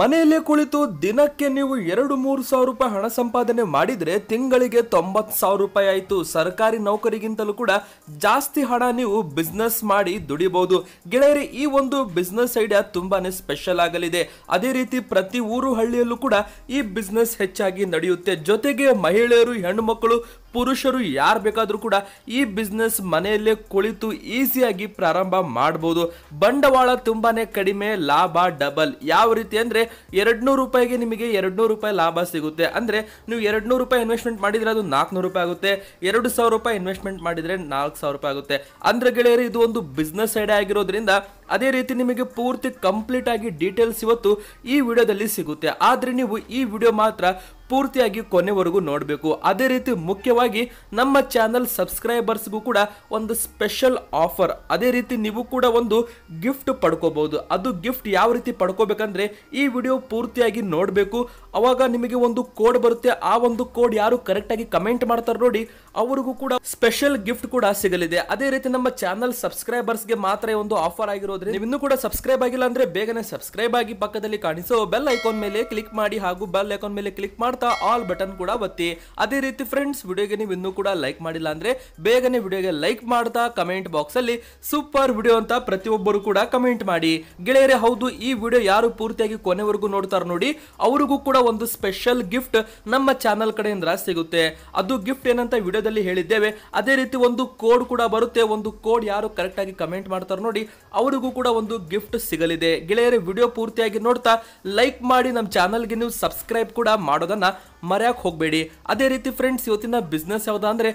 ಮನೆಯಲ್ಲೇ ಕುಳಿತು ದಿನಕ್ಕೆ ನೀವು ಎರಡು ಮೂರು ಸಾವಿರ ರೂಪಾಯಿ ಹಣ ಸಂಪಾದನೆ ಮಾಡಿದರೆ ತಿಂಗಳಿಗೆ ತೊಂಬತ್ತು ಸಾವಿರ ರೂಪಾಯಿ ಆಯಿತು ಸರ್ಕಾರಿ ನೌಕರಿಗಿಂತಲೂ ಕೂಡ ಜಾಸ್ತಿ ಹಣ ನೀವು ಬಿಸ್ನೆಸ್ ಮಾಡಿ ದುಡಿಬಹುದು ಗೆಳೆಯರಿ ಈ ಒಂದು ಬಿಸ್ನೆಸ್ ಐಡಿಯಾ ತುಂಬಾನೇ ಸ್ಪೆಷಲ್ ಆಗಲಿದೆ ಅದೇ ರೀತಿ ಪ್ರತಿ ಊರು ಹಳ್ಳಿಯಲ್ಲೂ ಕೂಡ ಈ ಬಿಸ್ನೆಸ್ ಹೆಚ್ಚಾಗಿ ನಡೆಯುತ್ತೆ ಜೊತೆಗೆ ಮಹಿಳೆಯರು ಹೆಣ್ಣು ಮಕ್ಕಳು ಪುರುಷರು ಯಾರು ಬೇಕಾದರೂ ಕೂಡ ಈ ಬಿಸ್ನೆಸ್ ಮನೆಯಲ್ಲೇ ಕುಳಿತು ಈಸಿಯಾಗಿ ಪ್ರಾರಂಭ ಮಾಡ್ಬೋದು ಬಂಡವಾಳ ತುಂಬಾ ಕಡಿಮೆ ಲಾಭ ಡಬಲ್ ಯಾವ ರೀತಿ ಅಂದರೆ ನೂರು ರೂಪಾಯಿಗೆ ನಿಮಗೆ ನೂರು ರೂಪಾಯಿ ಲಾಭ ಸಿಗುತ್ತೆ ಅಂದರೆ ನೀವು ನೂರು ರೂಪಾಯಿ ಇನ್ವೆಸ್ಟ್ಮೆಂಟ್ ಮಾಡಿದರೆ ಅದು ನಾಲ್ಕುನೂರು ರೂಪಾಯಿ ಆಗುತ್ತೆ ಎರಡು ಸಾವಿರ ರೂಪಾಯಿ ಇನ್ವೆಸ್ಟ್ಮೆಂಟ್ ಮಾಡಿದರೆ ನಾಲ್ಕು ಸಾವಿರ ರೂಪಾಯಿ ಆಗುತ್ತೆ ಅಂದರೆ ಗೆಳೆಯರು ಇದು ಒಂದು ಬಿಸ್ನೆಸ್ ಐಡಿಯಾ ಆಗಿರೋದ್ರಿಂದ ಅದೇ ರೀತಿ ನಿಮಗೆ ಪೂರ್ತಿ ಕಂಪ್ಲೀಟ್ ಆಗಿ ಡೀಟೇಲ್ಸ್ ಇವತ್ತು ಈ ವಿಡಿಯೋದಲ್ಲಿ ಸಿಗುತ್ತೆ ಆದರೆ ನೀವು ಈ ವಿಡಿಯೋ ಮಾತ್ರ ಪೂರ್ತಿಯಾಗಿ ಕೊನೆವರೆಗೂ ನೋಡಬೇಕು ಅದೇ ರೀತಿ ಮುಖ್ಯವಾಗಿ ನಮ್ಮ ಚಾನಲ್ ಸಬ್ಸ್ಕ್ರೈಬರ್ಸ್ಗೂ ಕೂಡ ಒಂದು ಸ್ಪೆಷಲ್ ಆಫರ್ ಅದೇ ರೀತಿ ನೀವು ಕೂಡ ಒಂದು ಗಿಫ್ಟ್ ಪಡ್ಕೋಬಹುದು ಅದು ಗಿಫ್ಟ್ ಯಾವ ರೀತಿ ಪಡ್ಕೋಬೇಕಂದ್ರೆ ಈ ವಿಡಿಯೋ ಪೂರ್ತಿಯಾಗಿ ನೋಡಬೇಕು ಅವಾಗ ನಿಮಗೆ ಒಂದು ಕೋಡ್ ಬರುತ್ತೆ ಆ ಒಂದು ಕೋಡ್ ಯಾರು ಕರೆಕ್ಟಾಗಿ ಕಮೆಂಟ್ ಮಾಡ್ತಾರೆ ನೋಡಿ ಅವರಿಗೂ ಕೂಡ ಸ್ಪೆಷಲ್ ಗಿಫ್ಟ್ ಕೂಡ ಸಿಗಲಿದೆ ಅದೇ ರೀತಿ ನಮ್ಮ ಚಾನಲ್ ಸಬ್ಸ್ಕ್ರೈಬರ್ಸ್ಗೆ ಮಾತ್ರ ಒಂದು ಆಫರ್ ಆಗಿರೋದ್ರೆ ನೀವು ಇನ್ನೂ ಕೂಡ ಸಬ್ಸ್ಕ್ರೈಬ್ ಆಗಿಲ್ಲ ಅಂದ್ರೆ ಬೇಗನೆ ಸಬ್ಸ್ಕ್ರೈಬ್ ಆಗಿ ಪಕ್ಕದಲ್ಲಿ ಕಾಣಿಸೋ ಬೆಲ್ ಐಕಾನ್ ಮೇಲೆ ಕ್ಲಿಕ್ ಮಾಡಿ ಹಾಗೂ ಬೆಲ್ ಐಕಾನ್ ಮೇಲೆ ಕ್ಲಿಕ್ ಮಾಡಿ ಆಲ್ ಬಟನ್ ಕೂಡ ಒತ್ತಿ ಅದೇ ರೀತಿ ಫ್ರೆಂಡ್ಸ್ ವಿಡಿಯೋಗೆ ನೀವು ಇನ್ನೂ ಕೂಡ ಲೈಕ್ ಮಾಡಿಲ್ಲ ಅಂದ್ರೆ ಬೇಗನೆ ವಿಡಿಯೋಗೆ ಲೈಕ್ ಮಾಡ್ತಾ ಕಮೆಂಟ್ ಬಾಕ್ಸ್ ಅಲ್ಲಿ ಸೂಪರ್ ವಿಡಿಯೋ ಅಂತ ಪ್ರತಿಯೊಬ್ಬರು ಕೂಡ ಕಮೆಂಟ್ ಮಾಡಿ ಗೆಳೆಯರೇ ಹೌದು ಈ ವಿಡಿಯೋ ಯಾರು ಪೂರ್ತಿಯಾಗಿ ಕೊನೆವರೆಗೂ ನೋಡ್ತಾರ ನೋಡಿ ಅವರಿಗೂ ಕೂಡ ಒಂದು ಸ್ಪೆಷಲ್ ಗಿಫ್ಟ್ ನಮ್ಮ ಚಾನಲ್ ಕಡೆಯಿಂದ ಸಿಗುತ್ತೆ ಅದು ಗಿಫ್ಟ್ ಏನಂತ ವಿಡಿಯೋದಲ್ಲಿ ಹೇಳಿದ್ದೇವೆ ಅದೇ ರೀತಿ ಒಂದು ಕೋಡ್ ಕೂಡ ಬರುತ್ತೆ ಒಂದು ಕೋಡ್ ಯಾರು ಕರೆಕ್ಟ್ ಆಗಿ ಕಮೆಂಟ್ ಮಾಡ್ತಾರೆ ನೋಡಿ ಅವರಿಗೂ ಕೂಡ ಒಂದು ಗಿಫ್ಟ್ ಸಿಗಲಿದೆ ಗೆಳೆಯರೇ ವಿಡಿಯೋ ಪೂರ್ತಿಯಾಗಿ ನೋಡ್ತಾ ಲೈಕ್ ಮಾಡಿ ನಮ್ಮ ಚಾನಲ್ಗೆ ನೀವು ಸಬ್ಸ್ಕ್ರೈಬ್ ಕೂಡ ಮಾಡೋದನ್ನ ವಿಷಯವನ್ನು ಮರೆಯಕ್ಕೆ ಹೋಗಬೇಡಿ ಅದೇ ರೀತಿ ಫ್ರೆಂಡ್ಸ್ ಇವತ್ತಿನ ಬಿಸ್ನೆಸ್ ಯಾವುದಾ ಅಂದರೆ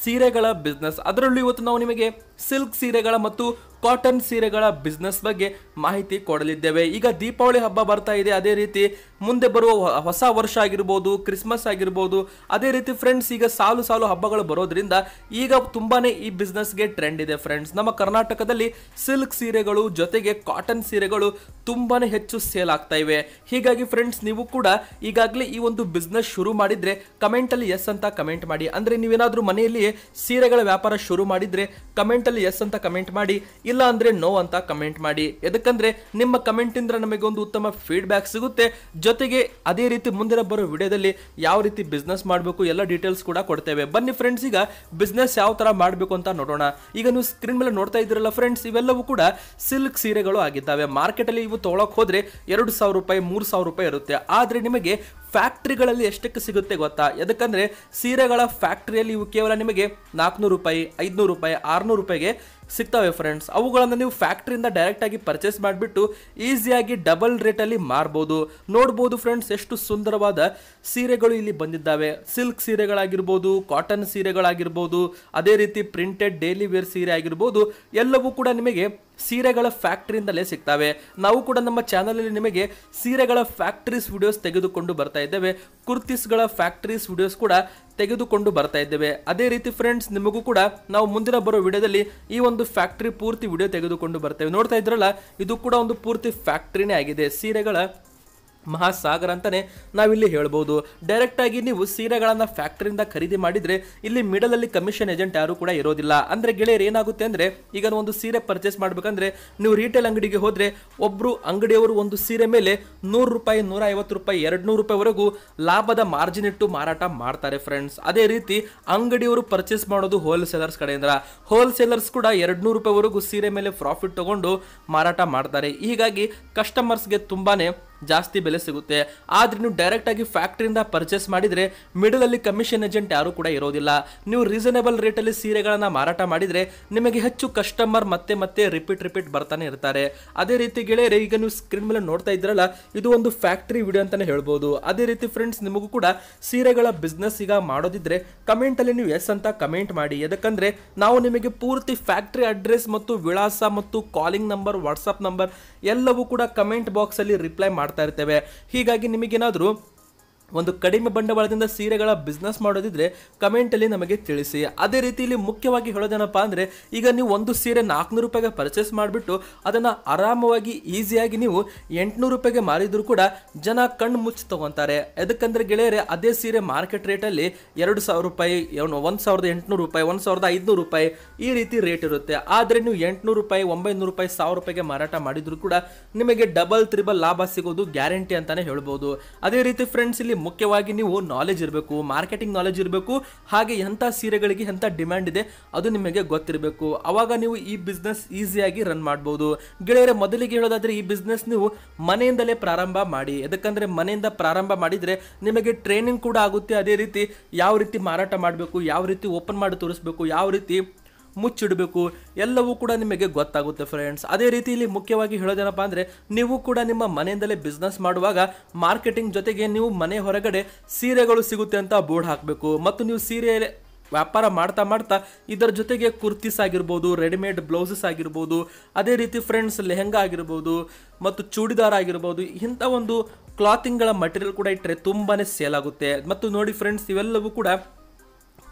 ಸೀರೆಗಳ ಬಿಸ್ನೆಸ್ ಅದರಲ್ಲೂ ಇವತ್ತು ನಾವು ನಿಮಗೆ ಸಿಲ್ಕ್ ಸೀರೆಗಳ ಮತ್ತು ಕಾಟನ್ ಸೀರೆಗಳ ಬಿಸ್ನೆಸ್ ಬಗ್ಗೆ ಮಾಹಿತಿ ಕೊಡಲಿದ್ದೇವೆ ಈಗ ದೀಪಾವಳಿ ಹಬ್ಬ ಬರ್ತಾ ಇದೆ ಅದೇ ರೀತಿ ಮುಂದೆ ಬರುವ ಹೊಸ ವರ್ಷ ಆಗಿರ್ಬೋದು ಕ್ರಿಸ್ಮಸ್ ಆಗಿರ್ಬೋದು ಅದೇ ರೀತಿ ಫ್ರೆಂಡ್ಸ್ ಈಗ ಸಾಲು ಸಾಲು ಹಬ್ಬಗಳು ಬರೋದ್ರಿಂದ ಈಗ ತುಂಬಾ ಈ ಬಿಸ್ನೆಸ್ಗೆ ಟ್ರೆಂಡ್ ಇದೆ ಫ್ರೆಂಡ್ಸ್ ನಮ್ಮ ಕರ್ನಾಟಕದಲ್ಲಿ ಸಿಲ್ಕ್ ಸೀರೆಗಳು ಜೊತೆಗೆ ಕಾಟನ್ ಸೀರೆಗಳು ತುಂಬಾ ಹೆಚ್ಚು ಸೇಲ್ ಆಗ್ತಾ ಇವೆ ಹೀಗಾಗಿ ಫ್ರೆಂಡ್ಸ್ ನೀವು ಕೂಡ ಈಗಾಗಲೇ ಈ ಒಂದು ಬಿಸ್ನೆಸ್ ಶುರು ಮಾಡಿದರೆ ಕಮೆಂಟಲ್ಲಿ ಎಸ್ ಅಂತ ಕಮೆಂಟ್ ಮಾಡಿ ಅಂದರೆ ನೀವೇನಾದರೂ ಮನೆಯಲ್ಲಿ ಸೀರೆಗಳ ವ್ಯಾಪಾರ ಶುರು ಮಾಡಿದರೆ ಕಮೆಂಟ್ ಕಮೆಂಟಲ್ಲಿ ಎಸ್ ಅಂತ ಕಮೆಂಟ್ ಮಾಡಿ ಇಲ್ಲ ಅಂದರೆ ನೋ ಅಂತ ಕಮೆಂಟ್ ಮಾಡಿ ಎದಕ್ಕಂದರೆ ನಿಮ್ಮ ಕಮೆಂಟಿಂದ ನಮಗೊಂದು ಉತ್ತಮ ಫೀಡ್ಬ್ಯಾಕ್ ಸಿಗುತ್ತೆ ಜೊತೆಗೆ ಅದೇ ರೀತಿ ಮುಂದಿನ ಬರೋ ವಿಡಿಯೋದಲ್ಲಿ ಯಾವ ರೀತಿ ಬಿಸ್ನೆಸ್ ಮಾಡಬೇಕು ಎಲ್ಲ ಡೀಟೇಲ್ಸ್ ಕೂಡ ಕೊಡ್ತೇವೆ ಬನ್ನಿ ಫ್ರೆಂಡ್ಸ್ ಈಗ ಬಿಸ್ನೆಸ್ ಯಾವ ಥರ ಮಾಡಬೇಕು ಅಂತ ನೋಡೋಣ ಈಗ ನೀವು ಸ್ಕ್ರೀನ್ ಮೇಲೆ ನೋಡ್ತಾ ಇದ್ದೀರಲ್ಲ ಫ್ರೆಂಡ್ಸ್ ಇವೆಲ್ಲವೂ ಕೂಡ ಸಿಲ್ಕ್ ಸೀರೆಗಳು ಆಗಿದ್ದಾವೆ ಮಾರ್ಕೆಟಲ್ಲಿ ಇವು ತೊಗೊಳಕ್ಕೆ ಹೋದರೆ ಎರಡು ಸಾವಿರ ರೂಪಾಯಿ ಮೂರು ಸಾವಿರ ರೂಪಾಯಿ ಇರುತ್ತೆ ಆದರೆ ನಿಮಗೆ ಫ್ಯಾಕ್ಟ್ರಿಗಳಲ್ಲಿ ಎಷ್ಟಕ್ಕೆ ಸಿಗುತ್ತೆ ಗೊತ್ತಾ ಯಾಕಂದ್ರೆ ಸೀರೆಗಳ ಫ್ಯಾಕ್ಟ್ರಿಯಲ್ಲಿ ಇವು ಕೇವಲ ನಿಮಗೆ ನಾಲ್ಕುನೂರು ರೂಪಾಯಿ ಐದುನೂರು ರೂಪಾಯಿ ಆರುನೂರು ರೂಪಾಯಿಗೆ ಸಿಗ್ತವೆ ಫ್ರೆಂಡ್ಸ್ ಅವುಗಳನ್ನು ನೀವು ಫ್ಯಾಕ್ಟ್ರಿಯಿಂದ ಡೈರೆಕ್ಟಾಗಿ ಪರ್ಚೇಸ್ ಮಾಡಿಬಿಟ್ಟು ಈಸಿಯಾಗಿ ಡಬಲ್ ರೇಟಲ್ಲಿ ಮಾರ್ಬೋದು ನೋಡ್ಬೋದು ಫ್ರೆಂಡ್ಸ್ ಎಷ್ಟು ಸುಂದರವಾದ ಸೀರೆಗಳು ಇಲ್ಲಿ ಬಂದಿದ್ದಾವೆ ಸಿಲ್ಕ್ ಸೀರೆಗಳಾಗಿರ್ಬೋದು ಕಾಟನ್ ಸೀರೆಗಳಾಗಿರ್ಬೋದು ಅದೇ ರೀತಿ ಪ್ರಿಂಟೆಡ್ ಡೈಲಿ ವೇರ್ ಸೀರೆ ಆಗಿರ್ಬೋದು ಎಲ್ಲವೂ ಕೂಡ ನಿಮಗೆ ಸೀರೆಗಳ ಫ್ಯಾಕ್ಟ್ರಿಯಿಂದಲೇ ಸಿಗ್ತವೆ ನಾವು ಕೂಡ ನಮ್ಮ ಚಾನಲಲ್ಲಿ ನಿಮಗೆ ಸೀರೆಗಳ ಫ್ಯಾಕ್ಟ್ರೀಸ್ ವಿಡಿಯೋಸ್ ತೆಗೆದುಕೊಂಡು ಬರ್ತಾ ಇದ್ದೇವೆ ಕುರ್ತೀಸ್ಗಳ ಫ್ಯಾಕ್ಟ್ರೀಸ್ ವಿಡಿಯೋಸ್ ಕೂಡ ತೆಗೆದುಕೊಂಡು ಬರ್ತಾ ಇದ್ದೇವೆ ಅದೇ ರೀತಿ ಫ್ರೆಂಡ್ಸ್ ನಿಮಗೂ ಕೂಡ ನಾವು ಮುಂದಿನ ಬರೋ ವಿಡಿಯೋದಲ್ಲಿ ಈ ಒಂದು ಫ್ಯಾಕ್ಟ್ರಿ ಪೂರ್ತಿ ವಿಡಿಯೋ ತೆಗೆದುಕೊಂಡು ಬರ್ತೇವೆ ನೋಡ್ತಾ ಇದ್ರಲ್ಲ ಇದು ಕೂಡ ಒಂದು ಪೂರ್ತಿ ಫ್ಯಾಕ್ಟ್ರಿನೇ ಆಗಿದೆ ಸೀರೆಗಳ ಮಹಾಸಾಗರ ಅಂತಲೇ ನಾವಿಲ್ಲಿ ಹೇಳ್ಬೋದು ಡೈರೆಕ್ಟಾಗಿ ನೀವು ಸೀರೆಗಳನ್ನು ಫ್ಯಾಕ್ಟ್ರಿಯಿಂದ ಖರೀದಿ ಮಾಡಿದರೆ ಇಲ್ಲಿ ಮಿಡಲಲ್ಲಿ ಕಮಿಷನ್ ಏಜೆಂಟ್ ಯಾರೂ ಕೂಡ ಇರೋದಿಲ್ಲ ಅಂದರೆ ಗೆಳೆಯರು ಏನಾಗುತ್ತೆ ಅಂದರೆ ಈಗ ಒಂದು ಸೀರೆ ಪರ್ಚೇಸ್ ಮಾಡಬೇಕಂದ್ರೆ ನೀವು ರೀಟೇಲ್ ಅಂಗಡಿಗೆ ಹೋದರೆ ಒಬ್ಬರು ಅಂಗಡಿಯವರು ಒಂದು ಸೀರೆ ಮೇಲೆ ನೂರು ರೂಪಾಯಿ ನೂರ ರೂಪಾಯಿ ಎರಡು ನೂರು ರೂಪಾಯಿವರೆಗೂ ಲಾಭದ ಮಾರ್ಜಿನ್ ಇಟ್ಟು ಮಾರಾಟ ಮಾಡ್ತಾರೆ ಫ್ರೆಂಡ್ಸ್ ಅದೇ ರೀತಿ ಅಂಗಡಿಯವರು ಪರ್ಚೇಸ್ ಮಾಡೋದು ಹೋಲ್ಸೇಲರ್ಸ್ ಕಡೆಯಿಂದ ಹೋಲ್ಸೇಲರ್ಸ್ ಕೂಡ ಎರಡು ನೂರು ರೂಪಾಯಿವರೆಗೂ ಸೀರೆ ಮೇಲೆ ಪ್ರಾಫಿಟ್ ತಗೊಂಡು ಮಾರಾಟ ಮಾಡ್ತಾರೆ ಹೀಗಾಗಿ ಕಸ್ಟಮರ್ಸ್ಗೆ ತುಂಬಾ ಜಾಸ್ತಿ ಬೆಲೆ ಸಿಗುತ್ತೆ ಆದ್ರೆ ನೀವು ಆಗಿ ಫ್ಯಾಕ್ಟ್ರಿಯಿಂದ ಪರ್ಚೇಸ್ ಮಾಡಿದರೆ ಮಿಡಲಲ್ಲಿ ಕಮಿಷನ್ ಏಜೆಂಟ್ ಯಾರು ಕೂಡ ಇರೋದಿಲ್ಲ ನೀವು ರೀಸನೇಬಲ್ ರೇಟಲ್ಲಿ ಸೀರೆಗಳನ್ನು ಮಾರಾಟ ಮಾಡಿದರೆ ನಿಮಗೆ ಹೆಚ್ಚು ಕಸ್ಟಮರ್ ಮತ್ತೆ ಮತ್ತೆ ರಿಪೀಟ್ ರಿಪೀಟ್ ಬರ್ತಾನೆ ಇರ್ತಾರೆ ಅದೇ ರೀತಿ ಗೆಳೆಯರೇ ಈಗ ನೀವು ಸ್ಕ್ರೀನ್ ಮೇಲೆ ನೋಡ್ತಾ ಇದ್ರಲ್ಲ ಇದು ಒಂದು ಫ್ಯಾಕ್ಟ್ರಿ ವಿಡಿಯೋ ಅಂತಲೇ ಹೇಳ್ಬೋದು ಅದೇ ರೀತಿ ಫ್ರೆಂಡ್ಸ್ ನಿಮಗೂ ಕೂಡ ಸೀರೆಗಳ ಬಿಸ್ನೆಸ್ ಈಗ ಮಾಡೋದಿದ್ರೆ ಅಲ್ಲಿ ನೀವು ಎಸ್ ಅಂತ ಕಮೆಂಟ್ ಮಾಡಿ ಯಾಕಂದ್ರೆ ನಾವು ನಿಮಗೆ ಪೂರ್ತಿ ಫ್ಯಾಕ್ಟ್ರಿ ಅಡ್ರೆಸ್ ಮತ್ತು ವಿಳಾಸ ಮತ್ತು ಕಾಲಿಂಗ್ ನಂಬರ್ ವಾಟ್ಸಪ್ ನಂಬರ್ ಎಲ್ಲವೂ ಕೂಡ ಕಮೆಂಟ್ ಅಲ್ಲಿ ರಿಪ್ಲೈ ಮಾಡಿ ಮಾಡ್ತಾ ಇರ್ತೇವೆ ಹೀಗಾಗಿ ನಿಮಗೇನಾದರೂ ಒಂದು ಕಡಿಮೆ ಬಂಡವಾಳದಿಂದ ಸೀರೆಗಳ ಬಿಸ್ನೆಸ್ ಮಾಡೋದಿದ್ರೆ ಕಮೆಂಟಲ್ಲಿ ನಮಗೆ ತಿಳಿಸಿ ಅದೇ ರೀತಿ ಇಲ್ಲಿ ಮುಖ್ಯವಾಗಿ ಹೇಳೋದೇನಪ್ಪ ಅಂದರೆ ಈಗ ನೀವು ಒಂದು ಸೀರೆ ನಾಲ್ಕುನೂರು ರೂಪಾಯಿಗೆ ಪರ್ಚೇಸ್ ಮಾಡಿಬಿಟ್ಟು ಅದನ್ನು ಆರಾಮವಾಗಿ ಈಸಿಯಾಗಿ ನೀವು ಎಂಟುನೂರು ರೂಪಾಯಿಗೆ ಮಾರಿದರೂ ಕೂಡ ಜನ ಕಣ್ಣು ಮುಚ್ಚಿ ತೊಗೊತಾರೆ ಯಾಕಂದ್ರೆ ಗೆಳೆಯರೆ ಅದೇ ಸೀರೆ ಮಾರ್ಕೆಟ್ ರೇಟಲ್ಲಿ ಎರಡು ಸಾವಿರ ರೂಪಾಯಿ ಒಂದು ಸಾವಿರದ ಎಂಟುನೂರು ರೂಪಾಯಿ ಒಂದು ಸಾವಿರದ ಐದುನೂರು ರೂಪಾಯಿ ಈ ರೀತಿ ರೇಟ್ ಇರುತ್ತೆ ಆದರೆ ನೀವು ಎಂಟುನೂರು ರೂಪಾಯಿ ಒಂಬೈನೂರು ರೂಪಾಯಿ ಸಾವಿರ ರೂಪಾಯಿಗೆ ಮಾರಾಟ ಮಾಡಿದ್ರು ಕೂಡ ನಿಮಗೆ ಡಬಲ್ ತ್ರಿಬಲ್ ಲಾಭ ಸಿಗೋದು ಗ್ಯಾರಂಟಿ ಅಂತಲೇ ಹೇಳ್ಬೋದು ಅದೇ ರೀತಿ ಫ್ರೆಂಡ್ಸ್ ಇಲ್ಲಿ ಮುಖ್ಯವಾಗಿ ನೀವು ನಾಲೆಜ್ ಇರಬೇಕು ಮಾರ್ಕೆಟಿಂಗ್ ನಾಲೆಜ್ ಇರಬೇಕು ಹಾಗೆ ಎಂಥ ಸೀರೆಗಳಿಗೆ ಎಂಥ ಡಿಮ್ಯಾಂಡ್ ಇದೆ ಅದು ನಿಮಗೆ ಗೊತ್ತಿರಬೇಕು ಅವಾಗ ನೀವು ಈ ಬಿಸ್ನೆಸ್ ಈಸಿಯಾಗಿ ರನ್ ಮಾಡ್ಬೋದು ಗೆಳೆಯರ ಮೊದಲಿಗೆ ಹೇಳೋದಾದರೆ ಈ ಬಿಸ್ನೆಸ್ ನೀವು ಮನೆಯಿಂದಲೇ ಪ್ರಾರಂಭ ಮಾಡಿ ಯಾಕಂದರೆ ಮನೆಯಿಂದ ಪ್ರಾರಂಭ ಮಾಡಿದರೆ ನಿಮಗೆ ಟ್ರೈನಿಂಗ್ ಕೂಡ ಆಗುತ್ತೆ ಅದೇ ರೀತಿ ಯಾವ ರೀತಿ ಮಾರಾಟ ಮಾಡಬೇಕು ಯಾವ ರೀತಿ ಓಪನ್ ಮಾಡಿ ತೋರಿಸ್ಬೇಕು ಯಾವ ರೀತಿ ಮುಚ್ಚಿಡಬೇಕು ಎಲ್ಲವೂ ಕೂಡ ನಿಮಗೆ ಗೊತ್ತಾಗುತ್ತೆ ಫ್ರೆಂಡ್ಸ್ ಅದೇ ರೀತಿ ಇಲ್ಲಿ ಮುಖ್ಯವಾಗಿ ಹೇಳೋದೇನಪ್ಪ ಅಂದರೆ ನೀವು ಕೂಡ ನಿಮ್ಮ ಮನೆಯಿಂದಲೇ ಬಿಸ್ನೆಸ್ ಮಾಡುವಾಗ ಮಾರ್ಕೆಟಿಂಗ್ ಜೊತೆಗೆ ನೀವು ಮನೆ ಹೊರಗಡೆ ಸೀರೆಗಳು ಸಿಗುತ್ತೆ ಅಂತ ಬೋರ್ಡ್ ಹಾಕಬೇಕು ಮತ್ತು ನೀವು ಸೀರೆ ವ್ಯಾಪಾರ ಮಾಡ್ತಾ ಮಾಡ್ತಾ ಇದರ ಜೊತೆಗೆ ಕುರ್ತೀಸ್ ಆಗಿರ್ಬೋದು ರೆಡಿಮೇಡ್ ಬ್ಲೌಸಸ್ ಆಗಿರ್ಬೋದು ಅದೇ ರೀತಿ ಫ್ರೆಂಡ್ಸ್ ಲೆಹೆಂಗಾ ಆಗಿರ್ಬೋದು ಮತ್ತು ಚೂಡಿದಾರ್ ಆಗಿರ್ಬೋದು ಇಂಥ ಒಂದು ಕ್ಲಾತಿಂಗ್ಗಳ ಮಟೀರಿಯಲ್ ಕೂಡ ಇಟ್ಟರೆ ತುಂಬಾ ಸೇಲ್ ಆಗುತ್ತೆ ಮತ್ತು ನೋಡಿ ಫ್ರೆಂಡ್ಸ್ ಇವೆಲ್ಲವೂ ಕೂಡ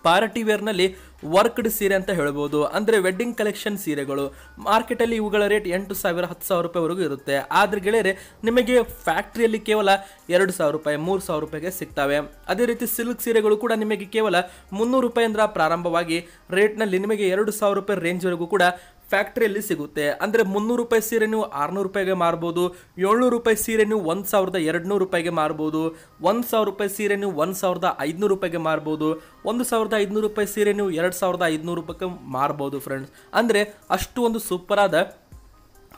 ಪಾರ್ಟಿ ವೇರ್ನಲ್ಲಿ ವರ್ಕ್ಡ್ ಸೀರೆ ಅಂತ ಹೇಳ್ಬೋದು ಅಂದರೆ ವೆಡ್ಡಿಂಗ್ ಕಲೆಕ್ಷನ್ ಸೀರೆಗಳು ಮಾರ್ಕೆಟಲ್ಲಿ ಇವುಗಳ ರೇಟ್ ಎಂಟು ಸಾವಿರ ಹತ್ತು ಸಾವಿರ ರೂಪಾಯಿವರೆಗೂ ಇರುತ್ತೆ ಆದರೆ ಗೆಳೆಯರೆ ನಿಮಗೆ ಫ್ಯಾಕ್ಟ್ರಿಯಲ್ಲಿ ಕೇವಲ ಎರಡು ಸಾವಿರ ರೂಪಾಯಿ ಮೂರು ಸಾವಿರ ರೂಪಾಯಿಗೆ ಸಿಗ್ತವೆ ಅದೇ ರೀತಿ ಸಿಲ್ಕ್ ಸೀರೆಗಳು ಕೂಡ ನಿಮಗೆ ಕೇವಲ ಮುನ್ನೂರು ರೂಪಾಯಿಂದ ಪ್ರಾರಂಭವಾಗಿ ರೇಟ್ನಲ್ಲಿ ನಿಮಗೆ ಎರಡು ಸಾವಿರ ರೂಪಾಯಿ ರೇಂಜ್ವರೆಗೂ ಕೂಡ ಫ್ಯಾಕ್ಟ್ರಿಯಲ್ಲಿ ಸಿಗುತ್ತೆ ಅಂದರೆ ಮುನ್ನೂರು ರೂಪಾಯಿ ಸೀರೆ ನೀವು ಆರುನೂರು ರೂಪಾಯಿಗೆ ಮಾರ್ಬೋದು ಏಳ್ನೂರು ರೂಪಾಯಿ ಸೀರೆ ನೀವು ಒಂದು ಸಾವಿರದ ಎರಡುನೂರು ರೂಪಾಯಿಗೆ ಮಾರ್ಬೋದು ಒಂದು ಸಾವಿರ ರೂಪಾಯಿ ಸೀರೆ ನೀವು ಒಂದು ಸಾವಿರದ ಐದುನೂರು ರೂಪಾಯಿಗೆ ಮಾರ್ಬೋದು ಒಂದು ಸಾವಿರದ ಐದುನೂರು ರೂಪಾಯಿ ಸೀರೆ ನೀವು ಎರಡು ಸಾವಿರದ ಐದುನೂರು ರೂಪಾಯಿಗೆ ಮಾರ್ಬೋದು ಫ್ರೆಂಡ್ಸ್ ಅಂದರೆ ಅಷ್ಟು ಒಂದು ಸೂಪರಾದ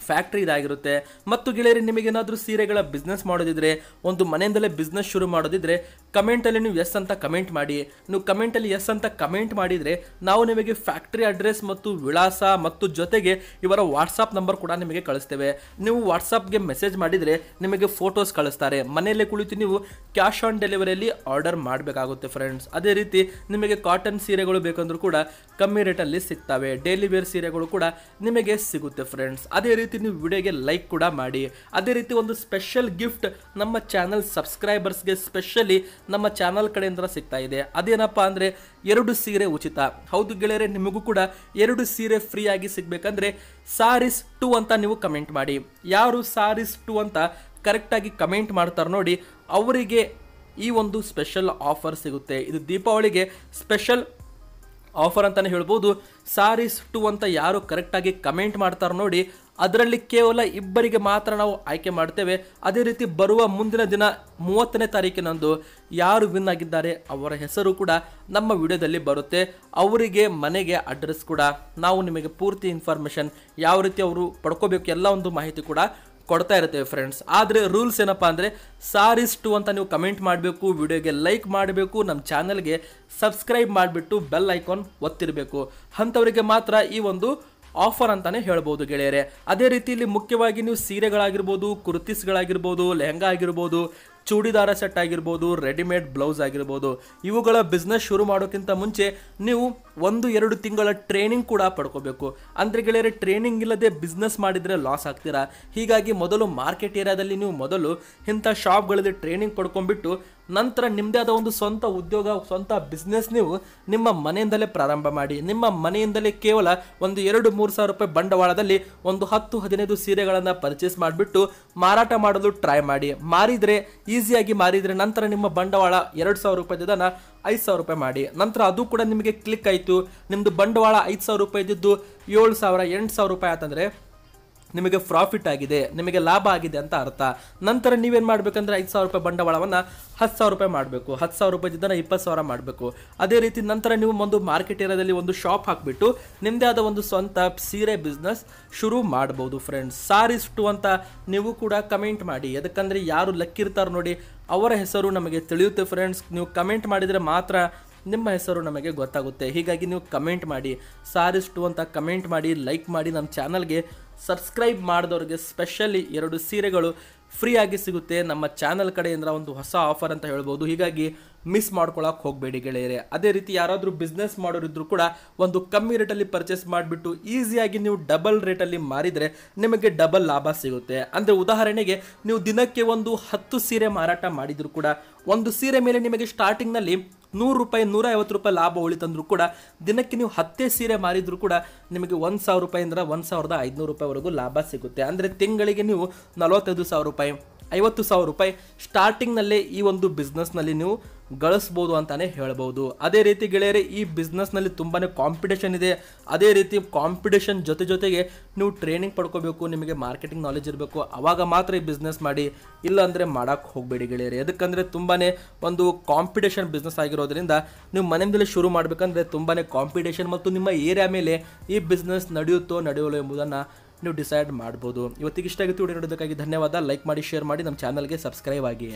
ಫ್ಯಾಕ್ಟ್ರಿ ಇದಾಗಿರುತ್ತೆ ಮತ್ತು ಗೆಳೆಯರಿ ನಿಮಗೇನಾದರೂ ಸೀರೆಗಳ ಬಿಸ್ನೆಸ್ ಮಾಡೋದಿದ್ರೆ ಒಂದು ಮನೆಯಿಂದಲೇ ಬಿಸ್ನೆಸ್ ಶುರು ಮಾಡೋದಿದ್ರೆ ಕಮೆಂಟಲ್ಲಿ ನೀವು ಎಸ್ ಅಂತ ಕಮೆಂಟ್ ಮಾಡಿ ನೀವು ಕಮೆಂಟಲ್ಲಿ ಎಸ್ ಅಂತ ಕಮೆಂಟ್ ಮಾಡಿದರೆ ನಾವು ನಿಮಗೆ ಫ್ಯಾಕ್ಟ್ರಿ ಅಡ್ರೆಸ್ ಮತ್ತು ವಿಳಾಸ ಮತ್ತು ಜೊತೆಗೆ ಇವರ ವಾಟ್ಸಪ್ ನಂಬರ್ ಕೂಡ ನಿಮಗೆ ಕಳಿಸ್ತೇವೆ ನೀವು ವಾಟ್ಸಪ್ಗೆ ಮೆಸೇಜ್ ಮಾಡಿದರೆ ನಿಮಗೆ ಫೋಟೋಸ್ ಕಳಿಸ್ತಾರೆ ಮನೆಯಲ್ಲೇ ಕುಳಿತು ನೀವು ಕ್ಯಾಶ್ ಆನ್ ಡೆಲಿವರಿಯಲ್ಲಿ ಆರ್ಡರ್ ಮಾಡಬೇಕಾಗುತ್ತೆ ಫ್ರೆಂಡ್ಸ್ ಅದೇ ರೀತಿ ನಿಮಗೆ ಕಾಟನ್ ಸೀರೆಗಳು ಬೇಕಂದರೂ ಕೂಡ ಕಮ್ಮಿ ರೇಟಲ್ಲಿ ಸಿಗ್ತವೆ ಡೈಲಿ ವೇರ್ ಸೀರೆಗಳು ಕೂಡ ನಿಮಗೆ ಸಿಗುತ್ತೆ ಫ್ರೆಂಡ್ಸ್ ಅದೇ ರೀತಿ ರೀತಿ ನೀವು ವಿಡಿಯೋಗೆ ಲೈಕ್ ಕೂಡ ಮಾಡಿ ಅದೇ ರೀತಿ ಒಂದು ಸ್ಪೆಷಲ್ ಗಿಫ್ಟ್ ನಮ್ಮ ಚಾನಲ್ ಸಬ್ಸ್ಕ್ರೈಬರ್ಸ್ಗೆ ಸ್ಪೆಷಲಿ ನಮ್ಮ ಚಾನಲ್ ಕಡೆಯಿಂದ ಸಿಗ್ತಾ ಇದೆ ಅದೇನಪ್ಪ ಅಂದರೆ ಎರಡು ಸೀರೆ ಉಚಿತ ಹೌದು ಗೆಳೆಯರೆ ನಿಮಗೂ ಕೂಡ ಎರಡು ಸೀರೆ ಫ್ರೀ ಆಗಿ ಸಿಗಬೇಕಂದ್ರೆ ಸಾರೀಸ್ ಟು ಅಂತ ನೀವು ಕಮೆಂಟ್ ಮಾಡಿ ಯಾರು ಸಾರೀಸ್ ಟು ಅಂತ ಕರೆಕ್ಟಾಗಿ ಕಮೆಂಟ್ ಮಾಡ್ತಾರೆ ನೋಡಿ ಅವರಿಗೆ ಈ ಒಂದು ಸ್ಪೆಷಲ್ ಆಫರ್ ಸಿಗುತ್ತೆ ಇದು ದೀಪಾವಳಿಗೆ ಸ್ಪೆಷಲ್ ಆಫರ್ ಅಂತಲೇ ಹೇಳ್ಬೋದು ಸಾರಿ ಟು ಅಂತ ಯಾರು ಕರೆಕ್ಟಾಗಿ ಕಮೆಂಟ್ ಮಾಡ್ತಾರೋ ನೋಡಿ ಅದರಲ್ಲಿ ಕೇವಲ ಇಬ್ಬರಿಗೆ ಮಾತ್ರ ನಾವು ಆಯ್ಕೆ ಮಾಡ್ತೇವೆ ಅದೇ ರೀತಿ ಬರುವ ಮುಂದಿನ ದಿನ ಮೂವತ್ತನೇ ತಾರೀಕಿನಂದು ಯಾರು ವಿನ್ ಆಗಿದ್ದಾರೆ ಅವರ ಹೆಸರು ಕೂಡ ನಮ್ಮ ವಿಡಿಯೋದಲ್ಲಿ ಬರುತ್ತೆ ಅವರಿಗೆ ಮನೆಗೆ ಅಡ್ರೆಸ್ ಕೂಡ ನಾವು ನಿಮಗೆ ಪೂರ್ತಿ ಇನ್ಫಾರ್ಮೇಷನ್ ಯಾವ ರೀತಿ ಅವರು ಪಡ್ಕೋಬೇಕು ಎಲ್ಲ ಒಂದು ಮಾಹಿತಿ ಕೂಡ ಕೊಡ್ತಾ ಇರುತ್ತೆ ಫ್ರೆಂಡ್ಸ್ ಆದರೆ ರೂಲ್ಸ್ ಏನಪ್ಪ ಅಂದರೆ ಸಾರೀಸ್ ಅಂತ ನೀವು ಕಮೆಂಟ್ ಮಾಡಬೇಕು ವಿಡಿಯೋಗೆ ಲೈಕ್ ಮಾಡಬೇಕು ನಮ್ಮ ಚಾನಲ್ಗೆ ಸಬ್ಸ್ಕ್ರೈಬ್ ಮಾಡಿಬಿಟ್ಟು ಬೆಲ್ ಐಕಾನ್ ಒತ್ತಿರಬೇಕು ಅಂಥವರಿಗೆ ಮಾತ್ರ ಈ ಒಂದು ಆಫರ್ ಅಂತಲೇ ಹೇಳ್ಬೋದು ಗೆಳೆಯರೆ ಅದೇ ರೀತಿ ಇಲ್ಲಿ ಮುಖ್ಯವಾಗಿ ನೀವು ಸೀರೆಗಳಾಗಿರ್ಬೋದು ಕುರ್ತೀಸ್ಗಳಾಗಿರ್ಬೋದು ಲೆಹಂಗಾ ಆಗಿರ್ಬೋದು ಚೂಡಿದಾರ ಸೆಟ್ ಆಗಿರ್ಬೋದು ರೆಡಿಮೇಡ್ ಬ್ಲೌಸ್ ಆಗಿರ್ಬೋದು ಇವುಗಳ ಬಿಸ್ನೆಸ್ ಶುರು ಮಾಡೋಕ್ಕಿಂತ ಮುಂಚೆ ನೀವು ಒಂದು ಎರಡು ತಿಂಗಳ ಟ್ರೈನಿಂಗ್ ಕೂಡ ಪಡ್ಕೋಬೇಕು ಅಂದರೆ ಗೆಳೆಯರೆ ಟ್ರೈನಿಂಗ್ ಇಲ್ಲದೆ ಬಿಸ್ನೆಸ್ ಮಾಡಿದರೆ ಲಾಸ್ ಆಗ್ತೀರಾ ಹೀಗಾಗಿ ಮೊದಲು ಮಾರ್ಕೆಟ್ ಏರಿಯಾದಲ್ಲಿ ನೀವು ಮೊದಲು ಇಂಥ ಶಾಪ್ಗಳಲ್ಲಿ ಟ್ರೈನಿಂಗ್ ಪಡ್ಕೊಂಡ್ಬಿಟ್ಟು ನಂತರ ನಿಮ್ಮದೇ ಆದ ಒಂದು ಸ್ವಂತ ಉದ್ಯೋಗ ಸ್ವಂತ ಬಿಸ್ನೆಸ್ ನೀವು ನಿಮ್ಮ ಮನೆಯಿಂದಲೇ ಪ್ರಾರಂಭ ಮಾಡಿ ನಿಮ್ಮ ಮನೆಯಿಂದಲೇ ಕೇವಲ ಒಂದು ಎರಡು ಮೂರು ಸಾವಿರ ರೂಪಾಯಿ ಬಂಡವಾಳದಲ್ಲಿ ಒಂದು ಹತ್ತು ಹದಿನೈದು ಸೀರೆಗಳನ್ನು ಪರ್ಚೇಸ್ ಮಾಡಿಬಿಟ್ಟು ಮಾರಾಟ ಮಾಡಲು ಟ್ರೈ ಮಾಡಿ ಮಾರಿದರೆ ಈಸಿಯಾಗಿ ಮಾರಿದರೆ ನಂತರ ನಿಮ್ಮ ಬಂಡವಾಳ ಎರಡು ಸಾವಿರ ರೂಪಾಯಿದನ್ನು ಐದು ಸಾವಿರ ರೂಪಾಯಿ ಮಾಡಿ ನಂತರ ಅದು ಕೂಡ ನಿಮಗೆ ಕ್ಲಿಕ್ ಆಯಿತು ನಿಮ್ಮದು ಬಂಡವಾಳ ಐದು ಸಾವಿರ ರೂಪಾಯಿದ್ದು ಏಳು ಸಾವಿರ ಎಂಟು ಸಾವಿರ ರೂಪಾಯಿ ಆತಂದರೆ ನಿಮಗೆ ಪ್ರಾಫಿಟ್ ಆಗಿದೆ ನಿಮಗೆ ಲಾಭ ಆಗಿದೆ ಅಂತ ಅರ್ಥ ನಂತರ ನೀವೇನು ಮಾಡಬೇಕಂದ್ರೆ ಐದು ಸಾವಿರ ರೂಪಾಯಿ ಬಂಡವಾಳವನ್ನು ಹತ್ತು ಸಾವಿರ ರೂಪಾಯಿ ಮಾಡಬೇಕು ಹತ್ತು ಸಾವಿರ ರೂಪಾಯಿ ಜನ ಇಪ್ಪತ್ತು ಸಾವಿರ ಮಾಡಬೇಕು ಅದೇ ರೀತಿ ನಂತರ ನೀವು ಒಂದು ಮಾರ್ಕೆಟ್ ಏರಿಯಾದಲ್ಲಿ ಒಂದು ಶಾಪ್ ಹಾಕಿಬಿಟ್ಟು ನಿಮ್ಮದೇ ಆದ ಒಂದು ಸ್ವಂತ ಸೀರೆ ಬಿಸ್ನೆಸ್ ಶುರು ಮಾಡ್ಬೋದು ಫ್ರೆಂಡ್ಸ್ ಸಾರೀಸ್ ಅಂತ ನೀವು ಕೂಡ ಕಮೆಂಟ್ ಮಾಡಿ ಯಾಕಂದರೆ ಯಾರು ಲಕ್ಕಿರ್ತಾರೋ ನೋಡಿ ಅವರ ಹೆಸರು ನಮಗೆ ತಿಳಿಯುತ್ತೆ ಫ್ರೆಂಡ್ಸ್ ನೀವು ಕಮೆಂಟ್ ಮಾಡಿದರೆ ಮಾತ್ರ ನಿಮ್ಮ ಹೆಸರು ನಮಗೆ ಗೊತ್ತಾಗುತ್ತೆ ಹೀಗಾಗಿ ನೀವು ಕಮೆಂಟ್ ಮಾಡಿ ಸಾರಿಷ್ಟು ಅಂತ ಕಮೆಂಟ್ ಮಾಡಿ ಲೈಕ್ ಮಾಡಿ ನಮ್ಮ ಚಾನಲ್ಗೆ ಸಬ್ಸ್ಕ್ರೈಬ್ ಮಾಡಿದವ್ರಿಗೆ ಸ್ಪೆಷಲಿ ಎರಡು ಸೀರೆಗಳು ಫ್ರೀಯಾಗಿ ಸಿಗುತ್ತೆ ನಮ್ಮ ಚಾನಲ್ ಕಡೆಯಿಂದ ಒಂದು ಹೊಸ ಆಫರ್ ಅಂತ ಹೇಳ್ಬೋದು ಹೀಗಾಗಿ ಮಿಸ್ ಮಾಡ್ಕೊಳಕ್ಕೆ ಹೋಗಬೇಡಿ ಗೆಳೆಯರೆ ಅದೇ ರೀತಿ ಯಾರಾದರೂ ಬಿಸ್ನೆಸ್ ಮಾಡೋರಿದ್ರು ಕೂಡ ಒಂದು ಕಮ್ಮಿ ರೇಟಲ್ಲಿ ಪರ್ಚೇಸ್ ಮಾಡಿಬಿಟ್ಟು ಈಸಿಯಾಗಿ ನೀವು ಡಬಲ್ ರೇಟಲ್ಲಿ ಮಾರಿದರೆ ನಿಮಗೆ ಡಬಲ್ ಲಾಭ ಸಿಗುತ್ತೆ ಅಂದರೆ ಉದಾಹರಣೆಗೆ ನೀವು ದಿನಕ್ಕೆ ಒಂದು ಹತ್ತು ಸೀರೆ ಮಾರಾಟ ಮಾಡಿದರೂ ಕೂಡ ಒಂದು ಸೀರೆ ಮೇಲೆ ನಿಮಗೆ ಸ್ಟಾರ್ಟಿಂಗ್ನಲ್ಲಿ ನೂರು ರೂಪಾಯಿ ನೂರ ಐವತ್ತು ರೂಪಾಯಿ ಲಾಭ ಉಳಿತಂದ್ರೂ ಕೂಡ ದಿನಕ್ಕೆ ನೀವು ಹತ್ತೇ ಸೀರೆ ಮಾರಿದರೂ ಕೂಡ ನಿಮಗೆ ಒಂದು ಸಾವಿರ ರೂಪಾಯಿಂದ ಒಂದು ಸಾವಿರದ ಐದುನೂರು ರೂಪಾಯಿವರೆಗೂ ಲಾಭ ಸಿಗುತ್ತೆ ಅಂದರೆ ತಿಂಗಳಿಗೆ ನೀವು ನಲವತ್ತೈದು ಸಾವಿರ ರೂಪಾಯಿ ಐವತ್ತು ಸಾವಿರ ರೂಪಾಯಿ ಸ್ಟಾರ್ಟಿಂಗ್ನಲ್ಲೇ ಈ ಒಂದು ಬಿಸ್ನೆಸ್ನಲ್ಲಿ ನೀವು ಗಳಿಸ್ಬೋದು ಅಂತಲೇ ಹೇಳ್ಬೋದು ಅದೇ ರೀತಿ ಗೆಳೆಯರೆ ಈ ಬಿಸ್ನೆಸ್ನಲ್ಲಿ ತುಂಬಾ ಕಾಂಪಿಟೇಷನ್ ಇದೆ ಅದೇ ರೀತಿ ಕಾಂಪಿಟೇಷನ್ ಜೊತೆ ಜೊತೆಗೆ ನೀವು ಟ್ರೈನಿಂಗ್ ಪಡ್ಕೋಬೇಕು ನಿಮಗೆ ಮಾರ್ಕೆಟಿಂಗ್ ನಾಲೆಜ್ ಇರಬೇಕು ಆವಾಗ ಮಾತ್ರ ಈ ಬಿಸ್ನೆಸ್ ಮಾಡಿ ಇಲ್ಲಾಂದರೆ ಮಾಡೋಕ್ಕೆ ಹೋಗಬೇಡಿ ಗೆಳೆಯರೆ ಯಾಕಂದರೆ ತುಂಬಾ ಒಂದು ಕಾಂಪಿಟೇಷನ್ ಬಿಸ್ನೆಸ್ ಆಗಿರೋದ್ರಿಂದ ನೀವು ಮನೆಯಿಂದಲೇ ಶುರು ಮಾಡಬೇಕಂದ್ರೆ ತುಂಬಾ ಕಾಂಪಿಟೇಷನ್ ಮತ್ತು ನಿಮ್ಮ ಏರಿಯಾ ಮೇಲೆ ಈ ಬಿಸ್ನೆಸ್ ನಡೆಯುತ್ತೋ ನಡೆಯಲೋ ಎಂಬುದನ್ನು ನೀವು ಡಿಸೈಡ್ ಮಾಡ್ಬೋದು ಇವತ್ತಿಗೆ ಇಷ್ಟ ಆಗಿತ್ತು ವಿಡಿಯೋ ನೋಡೋದಕ್ಕಾಗಿ ಧನ್ಯವಾದ ಲೈಕ್ ಮಾಡಿ ಶೇರ್ ಮಾಡಿ ನಮ್ಮ ಚಾನಲ್ಗೆ ಸಬ್ಸ್ಕ್ರೈಬ್ ಆಗಿ